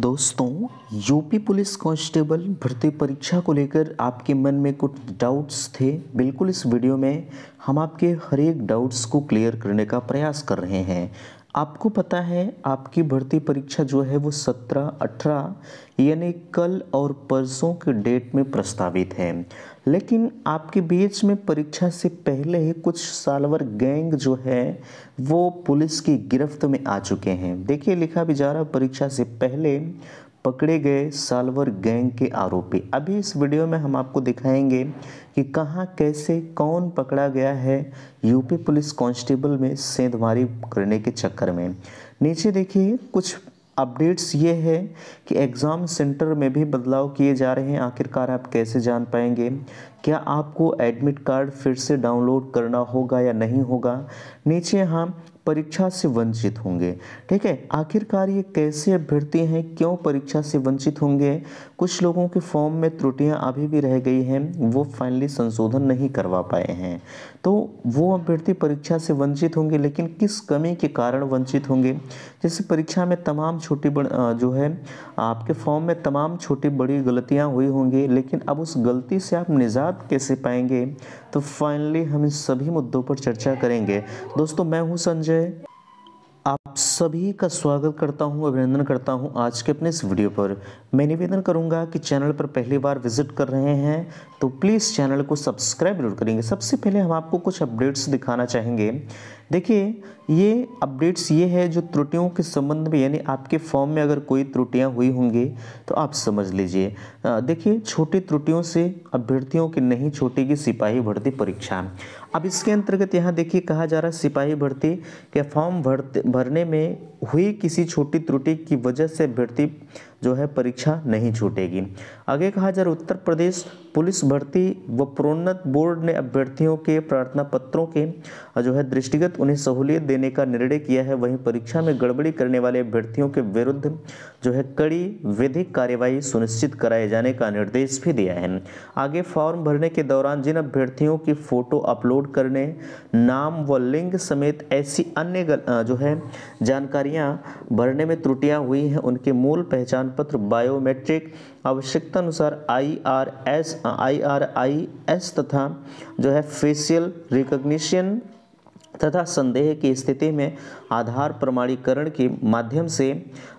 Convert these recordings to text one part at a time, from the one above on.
दोस्तों UP police constable भर्ती परीक्षा को लेकर आपके मन में कुछ डाउट्स थे बिल्कुल इस वीडियो में हम आपके हर एक डाउट्स को क्लियर करने का प्रयास कर रहे हैं आपको पता है आपकी भर्ती परीक्षा जो है वो सत्रह अठारह यानी कल और परसों के डेट में प्रस्तावित है लेकिन आपके बीच में परीक्षा से पहले ही कुछ सालवर गैंग जो है वो पुलिस की गिरफ्त में आ चुके हैं देखिए लिखा भी जा रहा परीक्षा से पहले पकड़े गए सालवर गैंग के आरोपी अभी इस वीडियो में हम आपको दिखाएंगे कि कहां कैसे कौन पकड़ा गया है यूपी पुलिस कांस्टेबल में सेंधमारी करने के चक्कर में नीचे देखिए कुछ अपडेट्स ये है कि एग्ज़ाम सेंटर में भी बदलाव किए जा रहे हैं आखिरकार आप कैसे जान पाएंगे क्या आपको एडमिट कार्ड फिर से डाउनलोड करना होगा या नहीं होगा नीचे हम परीक्षा से वंचित होंगे ठीक है आखिरकार ये कैसे अभ्यर्थी हैं क्यों परीक्षा से वंचित होंगे कुछ लोगों के फॉर्म में त्रुटियां अभी भी रह गई हैं वो फाइनली संशोधन नहीं करवा पाए हैं तो वो अभ्यर्थी परीक्षा से वंचित होंगे लेकिन किस कमी के कारण वंचित होंगे जैसे परीक्षा में तमाम छोटी जो है आपके फॉर्म में तमाम छोटी बड़ी गलतियाँ हुई होंगी लेकिन अब उस गलती से आप निजात कैसे पाएंगे तो फाइनली हम इन सभी मुद्दों पर चर्चा करेंगे दोस्तों मैं हूँ संजय जय आप सभी का स्वागत करता हूं अभिनंदन करता हूं आज के अपने इस वीडियो पर मैं निवेदन करूंगा कि चैनल पर पहली बार विजिट कर रहे हैं तो प्लीज़ चैनल को सब्सक्राइब जरूर करेंगे सबसे पहले हम आपको कुछ अपडेट्स दिखाना चाहेंगे देखिए ये अपडेट्स ये है जो त्रुटियों के संबंध में यानी आपके फॉर्म में अगर कोई त्रुटियां हुई होंगी तो आप समझ लीजिए देखिए छोटी त्रुटियों से अभ्यर्थियों की नहीं छोटेगी सिपाही भर्ती परीक्षा अब इसके अंतर्गत यहाँ देखिए कहा जा रहा है सिपाही भर्ती के फॉर्म भरते भरने में हुई किसी छोटी त्रुटि की वजह से भर्ती जो है परीक्षा नहीं छूटेगी आगे कहा जा रहा उत्तर प्रदेश पुलिस भर्ती व प्रोन्नत बोर्ड ने अभ्यर्थियों के प्रार्थना पत्रों के जो है दृष्टिगत उन्हें सहूलियत देने का निर्णय किया है वहीं परीक्षा में गड़बड़ी करने वाले अभ्यर्थियों के विरुद्ध जो है कड़ी विधिक कार्यवाही सुनिश्चित कराए जाने का निर्देश भी दिया है आगे फॉर्म भरने के दौरान जिन अभ्यर्थियों की फोटो अपलोड करने नाम व लिंग समेत ऐसी अन्य जो है जानकारियाँ भरने में त्रुटियाँ हुई हैं उनके मूल पहचान पत्र बायोमेट्रिक आवश्यकता अनुसार I R S I R I S तथा जो है फेशियल रिकग्निशन तथा संदेह की स्थिति में आधार प्रमाणीकरण के माध्यम से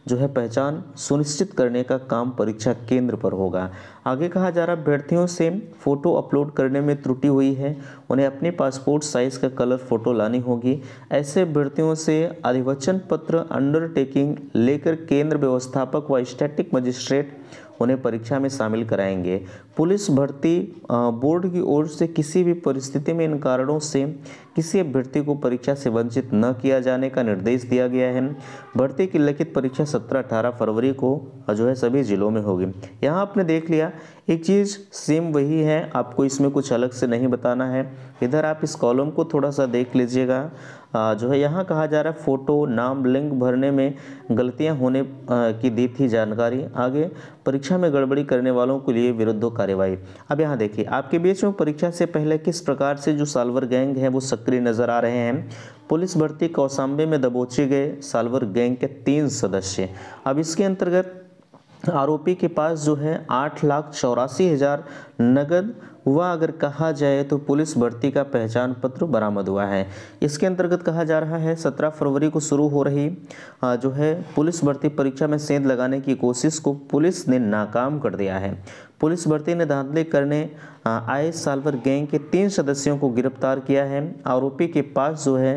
जो है पहचान सुनिश्चित करने का काम परीक्षा केंद्र पर होगा आगे कहा जा रहा अभ्यर्थियों से फ़ोटो अपलोड करने में त्रुटि हुई है उन्हें अपने पासपोर्ट साइज़ का कलर फ़ोटो लानी होगी ऐसे अभ्यर्थियों से अधिवचन पत्र अंडरटेकिंग लेकर केंद्र व्यवस्थापक व स्टैटिक मजिस्ट्रेट उन्हें परीक्षा में शामिल कराएंगे पुलिस भर्ती बोर्ड की ओर से किसी भी परिस्थिति में इन कारणों से किसी अभ्यर्थी को परीक्षा से वंचित न किया जाने का निर्देश दिया गया है भर्ती की लिखित परीक्षा सत्रह अठारह फरवरी को जो है सभी ज़िलों में होगी यहाँ आपने देख लिया एक चीज़ सेम वही है आपको इसमें कुछ अलग से नहीं बताना है इधर आप इस कॉलम को थोड़ा सा देख लीजिएगा जो है यहाँ कहा जा रहा है फ़ोटो नाम लिंक भरने में गलतियाँ होने की दी थी जानकारी आगे परीक्षा में गड़बड़ी करने वालों के लिए विरुद्ध कार्यवाही अब यहाँ देखिए आपके बीच में परीक्षा से पहले किस प्रकार से जो सालवर गैंग है वो सक्रिय नज़र आ रहे हैं पुलिस भर्ती कौशाम्बे में दबोचे गए सालवर गैंग के तीन सदस्य अब इसके अंतर्गत आरोपी के पास जो है आठ लाख चौरासी हज़ार नगद व अगर कहा जाए तो पुलिस भर्ती का पहचान पत्र बरामद हुआ है इसके अंतर्गत कहा जा रहा है सत्रह फरवरी को शुरू हो रही जो है पुलिस भर्ती परीक्षा में सेंध लगाने की कोशिश को पुलिस ने नाकाम कर दिया है पुलिस भर्ती ने धांधले करने आए सालवर गैंग के तीन सदस्यों को गिरफ्तार किया है आरोपी के पास जो है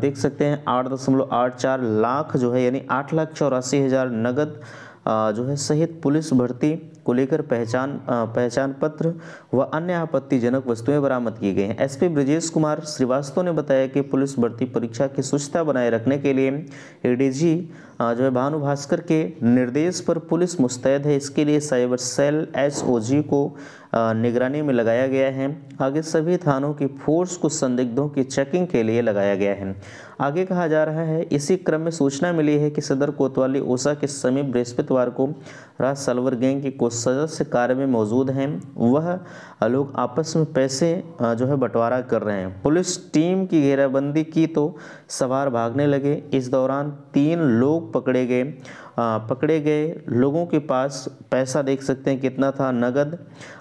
देख सकते हैं आठ दशमलव आठ चार लाख जो है यानी आठ लाख चौरासी हज़ार नगद जो है सहित पुलिस भर्ती को लेकर पहचान पहचान पत्र व अन्य आपत्तिजनक वस्तुएं बरामद की गई हैं एसपी ब्रजेश कुमार श्रीवास्तव ने बताया कि पुलिस भर्ती परीक्षा की स्वच्छता बनाए रखने के लिए एडीजी हाँ, जो है भानु भास्कर के निर्देश पर पुलिस मुस्तैद है इसके लिए साइबर सेल एसओजी को निगरानी में लगाया गया है आगे सभी थानों की फोर्स को संदिग्धों की चेकिंग के लिए लगाया गया है आगे कहा जा रहा है इसी क्रम में सूचना मिली है कि सदर कोतवाली ओसा के समीप बृहस्पतिवार को राज सलवर गैंग के कुछ सदस्य कार्य में मौजूद हैं वह लोग आपस में पैसे जो है बंटवारा कर रहे हैं पुलिस टीम की घेराबंदी की तो सवार भागने लगे इस दौरान तीन लोग लोग पकड़े गए पकड़े गए लोगों के पास पैसा देख सकते हैं कितना था नगद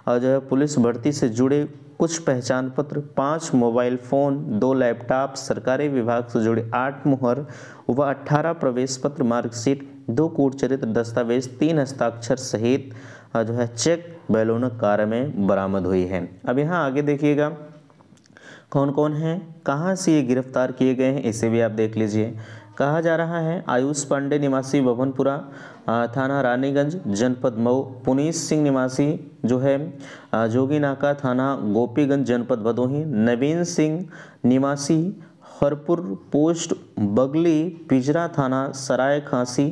और जो है पुलिस भर्ती से जुड़े कुछ पहचान पत्र पाँच मोबाइल फ़ोन दो लैपटॉप सरकारी विभाग से जुड़े आठ मुहर व अट्ठारह प्रवेश पत्र मार्कशीट दो कूटचरित्र दस्तावेज तीन हस्ताक्षर सहित जो है चेक बैलोन कार में बरामद हुई है अब यहाँ आगे देखिएगा कौन कौन है कहाँ से ये गिरफ्तार किए गए हैं इसे भी आप देख लीजिए कहा जा रहा है आयुष पांडे निवासी बभनपुरा थाना रानीगंज जनपद मऊ पुनीत सिंह निवासी जो है जोगी नाका थाना गोपीगंज जनपद भदोही नवीन सिंह निवासी हरपुर पोस्ट बगली पिजरा थाना सराय खांसी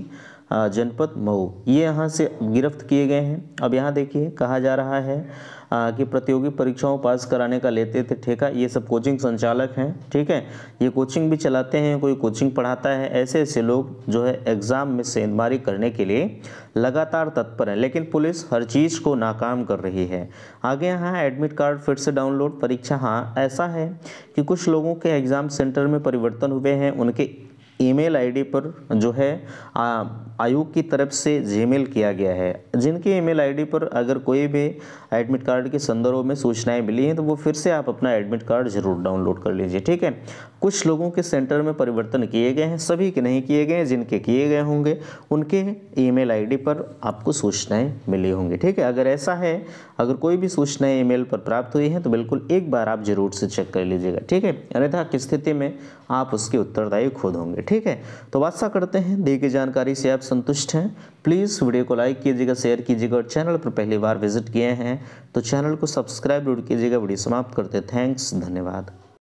जनपद मऊ ये यहाँ से गिरफ्त किए गए हैं अब यहाँ देखिए कहा जा रहा है कि प्रतियोगी परीक्षाओं पास कराने का लेते थे ठेका ये सब कोचिंग संचालक हैं ठीक है ये कोचिंग भी चलाते हैं कोई कोचिंग पढ़ाता है ऐसे ऐसे लोग जो है एग्ज़ाम में सेंधमारी करने के लिए लगातार तत्पर हैं लेकिन पुलिस हर चीज़ को नाकाम कर रही है आगे यहाँ एडमिट कार्ड फिर से डाउनलोड परीक्षा हाँ ऐसा है कि कुछ लोगों के एग्ज़ाम सेंटर में परिवर्तन हुए हैं उनके ईमेल आईडी पर जो है आयोग की तरफ से जीमेल किया गया है जिनके ईमेल आईडी पर अगर कोई भी एडमिट कार्ड के संदर्भ में सूचनाएं मिली हैं तो वो फिर से आप अपना एडमिट कार्ड जरूर डाउनलोड कर लीजिए ठीक है कुछ लोगों के सेंटर में परिवर्तन किए गए हैं सभी के नहीं किए गए हैं जिनके किए गए होंगे उनके ईमेल आईडी पर आपको सूचनाएं मिली होंगी ठीक है अगर ऐसा है अगर कोई भी सूचनाएं ईमेल पर प्राप्त हुई हैं तो बिल्कुल एक बार आप जरूर से चेक कर लीजिएगा ठीक है अन्यथा किस स्थिति में आप उसके उत्तरदायी खुद होंगे ठीक है तो वास्ता करते हैं दी गई जानकारी से आप संतुष्ट हैं प्लीज़ वीडियो को लाइक कीजिएगा शेयर कीजिएगा और चैनल पर पहली बार विजिट किए हैं तो चैनल को सब्सक्राइब जरूर कीजिएगा वीडियो समाप्त करते थैंक्स धन्यवाद